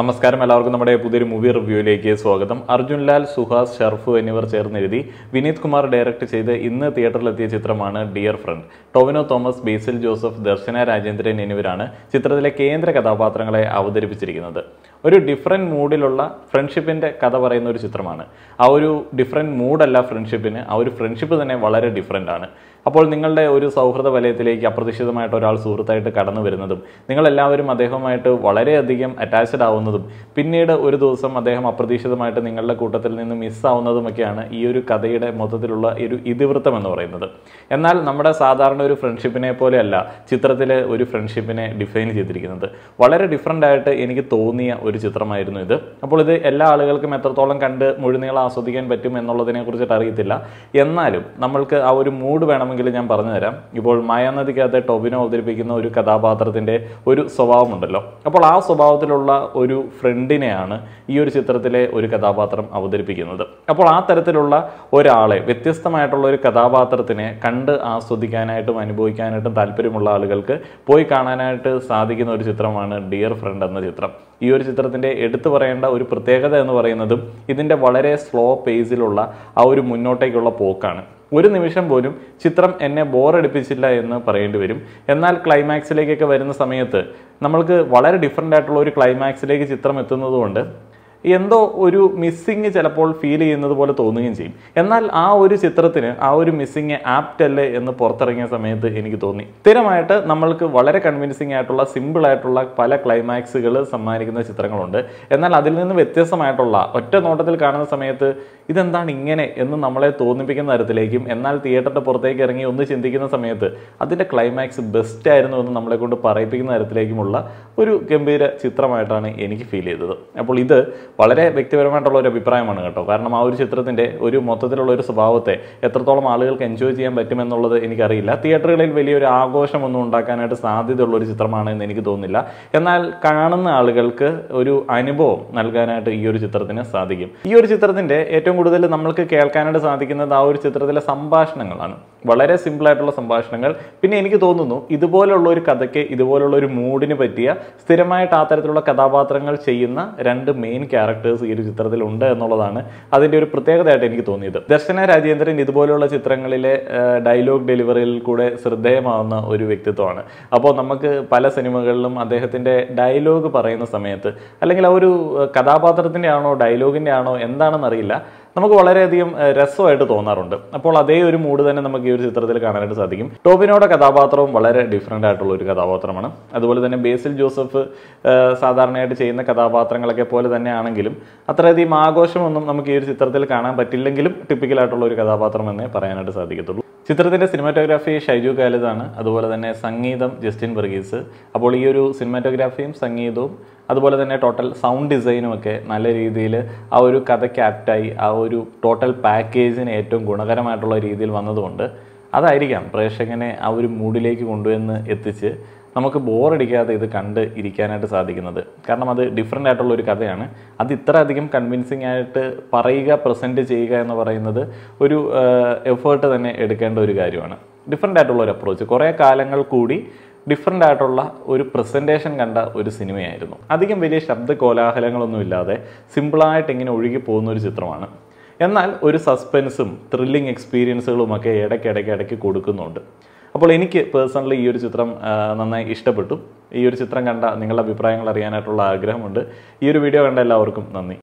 നമസ്കാരം എല്ലാവർക്കും നമ്മുടെ പുതിയൊരു മൂവി റിവ്യൂയിലേക്ക് സ്വാഗതം അർജുൻ ലാൽ സുഹാസ് ഷർഫ് എന്നിവർ ചേർന്ന് എഴുതി വിനീത് കുമാർ ഡയറക്റ്റ് ചെയ്ത് ഇന്ന് തിയേറ്ററിലെത്തിയ ചിത്രമാണ് ഡിയർ ഫ്രണ്ട് ടോവിനോ തോമസ് ബേസിൽ ജോസഫ് ദർശന രാജേന്ദ്രൻ എന്നിവരാണ് ചിത്രത്തിലെ കേന്ദ്ര കഥാപാത്രങ്ങളെ അവതരിപ്പിച്ചിരിക്കുന്നത് ഒരു ഡിഫറെൻറ്റ് മൂഡിലുള്ള ഫ്രണ്ട്ഷിപ്പിൻ്റെ കഥ പറയുന്ന ഒരു ചിത്രമാണ് ആ ഒരു ഡിഫറെൻറ്റ് മൂഡല്ല ഫ്രണ്ട്ഷിപ്പിന് ആ ഒരു ഫ്രണ്ട്ഷിപ്പ് തന്നെ വളരെ ഡിഫറെൻ്റ് ആണ് അപ്പോൾ നിങ്ങളുടെ ഒരു സൗഹൃദ വലയത്തിലേക്ക് അപ്രതീക്ഷിതമായിട്ട് ഒരാൾ സുഹൃത്തായിട്ട് കടന്നു വരുന്നതും നിങ്ങളെല്ലാവരും അദ്ദേഹവുമായിട്ട് വളരെയധികം അറ്റാച്ച്ഡ് ആവുന്നതും പിന്നീട് ഒരു ദിവസം അദ്ദേഹം അപ്രതീക്ഷിതമായിട്ട് നിങ്ങളുടെ കൂട്ടത്തിൽ നിന്ന് മിസ്സാവുന്നതുമൊക്കെയാണ് ഈ ഒരു കഥയുടെ മൊത്തത്തിലുള്ള ഒരു ഇതിവൃത്തം എന്ന് പറയുന്നത് എന്നാൽ നമ്മുടെ സാധാരണ ഒരു ഫ്രണ്ട്ഷിപ്പിനെ പോലെയല്ല ചിത്രത്തിലെ ഒരു ഫ്രണ്ട്ഷിപ്പിനെ ഡിഫൈൻ ചെയ്തിരിക്കുന്നത് വളരെ ഡിഫറെൻ്റ് ആയിട്ട് എനിക്ക് തോന്നിയ ഒരു ചിത്രമായിരുന്നു ഇത് അപ്പോൾ ഇത് എല്ലാ ആളുകൾക്കും എത്രത്തോളം കണ്ട് മുഴുനീളം ആസ്വദിക്കാൻ പറ്റും എന്നുള്ളതിനെ കുറിച്ചിട്ട് അറിയത്തില്ല എന്നാലും നമ്മൾക്ക് ആ ഒരു മൂഡ് വേണമെങ്കിൽ വേണമെങ്കിൽ ഞാൻ പറഞ്ഞുതരാം ഇപ്പോൾ മായാനദിക്കകത്തെ ടോബിനോ അവതരിപ്പിക്കുന്ന ഒരു കഥാപാത്രത്തിൻ്റെ ഒരു സ്വഭാവമുണ്ടല്ലോ അപ്പോൾ ആ സ്വഭാവത്തിലുള്ള ഒരു ഫ്രണ്ടിനെയാണ് ഈ ഒരു ചിത്രത്തിലെ ഒരു കഥാപാത്രം അവതരിപ്പിക്കുന്നത് അപ്പോൾ ആ തരത്തിലുള്ള ഒരാളെ വ്യത്യസ്തമായിട്ടുള്ള ഒരു കഥാപാത്രത്തിനെ കണ്ട് ആസ്വദിക്കാനായിട്ടും അനുഭവിക്കാനായിട്ടും താല്പര്യമുള്ള ആളുകൾക്ക് പോയി കാണാനായിട്ട് സാധിക്കുന്ന ഒരു ചിത്രമാണ് ഡിയർ ഫ്രണ്ട് എന്ന ചിത്രം ഈ ഒരു ചിത്രത്തിൻ്റെ എടുത്തു പറയേണ്ട ഒരു പ്രത്യേകത എന്ന് പറയുന്നതും ഇതിൻ്റെ വളരെ സ്ലോ പേസിലുള്ള ആ ഒരു മുന്നോട്ടേക്കുള്ള പോക്കാണ് ഒരു നിമിഷം പോലും ചിത്രം എന്നെ ബോറടിപ്പിച്ചില്ല എന്ന് പറയേണ്ടി വരും എന്നാൽ ക്ലൈമാക്സിലേക്കൊക്കെ വരുന്ന സമയത്ത് നമ്മൾക്ക് വളരെ ഡിഫറെൻ്റ് ആയിട്ടുള്ള ഒരു ക്ലൈമാക്സിലേക്ക് ചിത്രം എത്തുന്നതുകൊണ്ട് എന്തോ ഒരു മിസ്സിങ് ചിലപ്പോൾ ഫീൽ ചെയ്യുന്നത് പോലെ തോന്നുകയും ചെയ്യും എന്നാൽ ആ ഒരു ചിത്രത്തിന് ആ ഒരു മിസ്സിങ് ആപ്റ്റ് അല്ലേ എന്ന് പുറത്തിറങ്ങിയ സമയത്ത് എനിക്ക് തോന്നി സ്ഥിരമായിട്ട് നമ്മൾക്ക് വളരെ കൺവിൻസിങ് ആയിട്ടുള്ള സിമ്പിൾ ആയിട്ടുള്ള പല ക്ലൈമാക്സുകൾ സമ്മാനിക്കുന്ന ചിത്രങ്ങളുണ്ട് എന്നാൽ അതിൽ നിന്ന് വ്യത്യസ്തമായിട്ടുള്ള ഒറ്റ നോട്ടത്തിൽ കാണുന്ന സമയത്ത് ഇതെന്താണ് ഇങ്ങനെ എന്ന് നമ്മളെ തോന്നിപ്പിക്കുന്ന തരത്തിലേക്കും എന്നാൽ തിയേറ്ററിൻ്റെ പുറത്തേക്ക് ഇറങ്ങി ഒന്ന് ചിന്തിക്കുന്ന സമയത്ത് അതിൻ്റെ ക്ലൈമാക്സ് ബെസ്റ്റ് ആയിരുന്നു എന്ന് നമ്മളെ കൊണ്ട് പറയിപ്പിക്കുന്ന തരത്തിലേക്കുമുള്ള ഒരു ഗംഭീര ചിത്രമായിട്ടാണ് എനിക്ക് ഫീൽ ചെയ്തത് അപ്പോൾ ഇത് വളരെ വ്യക്തിപരമായിട്ടുള്ള ഒരു അഭിപ്രായമാണ് കേട്ടോ കാരണം ആ ഒരു ചിത്രത്തിൻ്റെ ഒരു മൊത്തത്തിലുള്ള ഒരു സ്വഭാവത്തെ എത്രത്തോളം ആളുകൾക്ക് എൻജോയ് ചെയ്യാൻ പറ്റുമെന്നുള്ളത് എനിക്കറിയില്ല തിയേറ്ററുകളിൽ വലിയൊരു ആഘോഷമൊന്നും ഉണ്ടാക്കാനായിട്ട് സാധ്യതയുള്ള ഒരു ചിത്രമാണ് എന്ന് എനിക്ക് തോന്നുന്നില്ല എന്നാൽ കാണുന്ന ആളുകൾക്ക് ഒരു അനുഭവം നൽകാനായിട്ട് ഈ ഒരു ചിത്രത്തിന് സാധിക്കും ഈ ഒരു ചിത്രത്തിൻ്റെ ഏറ്റവും കൂടുതൽ നമ്മൾക്ക് കേൾക്കാനായിട്ട് സാധിക്കുന്നത് ആ ഒരു ചിത്രത്തിലെ സംഭാഷണങ്ങളാണ് വളരെ സിമ്പിളായിട്ടുള്ള സംഭാഷണങ്ങൾ പിന്നെ എനിക്ക് തോന്നുന്നു ഇതുപോലുള്ള ഒരു കഥയ്ക്ക് ഇതുപോലുള്ള ഒരു മൂഡിന് പറ്റിയ സ്ഥിരമായിട്ട് ആ തരത്തിലുള്ള കഥാപാത്രങ്ങൾ ചെയ്യുന്ന രണ്ട് മെയിൻ ക്യാരക്ടേഴ്സ് ഈ ഒരു ചിത്രത്തിൽ ഉണ്ട് എന്നുള്ളതാണ് അതിൻ്റെ ഒരു പ്രത്യേകതയായിട്ട് എനിക്ക് തോന്നിയത് ദർശന രാജേന്ദ്രൻ ഇതുപോലെയുള്ള ചിത്രങ്ങളിലെ ഡയലോഗ് ഡെലിവറിയിൽ കൂടെ ശ്രദ്ധേയമാവുന്ന ഒരു വ്യക്തിത്വമാണ് അപ്പോൾ നമുക്ക് പല സിനിമകളിലും അദ്ദേഹത്തിൻ്റെ ഡയലോഗ് പറയുന്ന സമയത്ത് അല്ലെങ്കിൽ ആ ഒരു കഥാപാത്രത്തിൻ്റെ ആണോ ഡയലോഗിൻ്റെ ആണോ എന്താണെന്നറിയില്ല നമുക്ക് വളരെയധികം രസമായിട്ട് തോന്നാറുണ്ട് അപ്പോൾ അതേ ഒരു മൂഡ് തന്നെ നമുക്ക് ഈ ഒരു ചിത്രത്തിൽ കാണാനായിട്ട് സാധിക്കും ടോബിനോടെ കഥാപാത്രവും വളരെ ഡിഫറെൻ്റ് ആയിട്ടുള്ള ഒരു കഥാപാത്രമാണ് അതുപോലെ തന്നെ ബേസിൽ ജോസഫ് സാധാരണയായിട്ട് ചെയ്യുന്ന കഥാപാത്രങ്ങളൊക്കെ പോലെ തന്നെ ആണെങ്കിലും അത്രയധികം ആഘോഷമൊന്നും നമുക്ക് ഈ ഒരു ചിത്രത്തിൽ കാണാൻ പറ്റില്ലെങ്കിലും ടിപ്പിക്കലായിട്ടുള്ള ഒരു കഥാപാത്രം എന്നേ പറയാനായിട്ട് സാധിക്കത്തുള്ളൂ ചിത്രത്തിൻ്റെ സിനിമാറ്റോഗ്രാഫി ഷൈജു കാലിതാണ് അതുപോലെ തന്നെ സംഗീതം ജസ്റ്റിൻ വർഗീസ് അപ്പോൾ ഈ ഒരു സിനിമാറ്റോഗ്രാഫിയും സംഗീതവും അതുപോലെ തന്നെ ടോട്ടൽ സൗണ്ട് ഡിസൈനും ഒക്കെ നല്ല രീതിയിൽ ആ ഒരു കഥയ്ക്ക് ആപ്റ്റായി ആ ഒരു ടോട്ടൽ പാക്കേജിന് ഏറ്റവും ഗുണകരമായിട്ടുള്ള രീതിയിൽ വന്നതുകൊണ്ട് അതായിരിക്കാം പ്രേക്ഷകനെ ആ ഒരു മൂഡിലേക്ക് കൊണ്ടുവന്ന് എത്തിച്ച് നമുക്ക് ബോറടിക്കാതെ ഇത് കണ്ട് ഇരിക്കാനായിട്ട് സാധിക്കുന്നത് കാരണം അത് ഡിഫറെൻ്റ് ആയിട്ടുള്ള ഒരു കഥയാണ് അത് ഇത്ര അധികം കൺവിൻസിങ് ആയിട്ട് പറയുക പ്രസൻറ്റ് ചെയ്യുക എന്ന് പറയുന്നത് ഒരു എഫേർട്ട് തന്നെ എടുക്കേണ്ട ഒരു കാര്യമാണ് ഡിഫറെൻ്റ് ആയിട്ടുള്ള ഒരു അപ്രോച്ച് കുറേ കാലങ്ങൾ കൂടി ഡിഫറെൻ്റ് ആയിട്ടുള്ള ഒരു പ്രസൻറ്റേഷൻ കണ്ട ഒരു സിനിമയായിരുന്നു അധികം വലിയ ശബ്ദ കോലാഹലങ്ങളൊന്നും ഇല്ലാതെ സിമ്പിളായിട്ട് ഇങ്ങനെ ഒഴുകി പോകുന്ന ഒരു ചിത്രമാണ് എന്നാൽ ഒരു സസ്പെൻസും ത്രില്ലിങ് എക്സ്പീരിയൻസുകളുമൊക്കെ ഇടയ്ക്കിടയ്ക്ക് ഇടയ്ക്ക് കൊടുക്കുന്നുണ്ട് അപ്പോൾ എനിക്ക് പേഴ്സണലി ഈ ഒരു ചിത്രം നന്നായി ഇഷ്ടപ്പെട്ടു ഈ ഒരു ചിത്രം കണ്ട നിങ്ങളുടെ അഭിപ്രായങ്ങൾ അറിയാനായിട്ടുള്ള ആഗ്രഹമുണ്ട് ഈ ഒരു വീഡിയോ കണ്ട എല്ലാവർക്കും നന്ദി